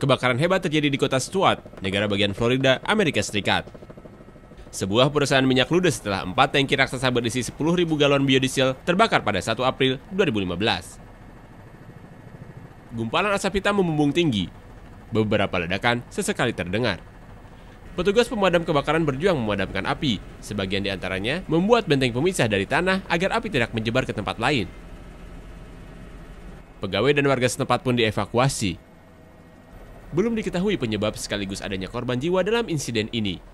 Kebakaran hebat terjadi di kota Stuart, negara bagian Florida, Amerika Serikat. Sebuah perusahaan minyak ludes setelah empat tangki raksasa berisi 10.000 galon biodiesel terbakar pada 1 April 2015. Gumpalan asap hitam membumbung tinggi. Beberapa ledakan sesekali terdengar. Petugas pemadam kebakaran berjuang memadamkan api. Sebagian di antaranya membuat benteng pemisah dari tanah agar api tidak menyebar ke tempat lain. Pegawai dan warga setempat pun dievakuasi. Belum diketahui penyebab sekaligus adanya korban jiwa dalam insiden ini.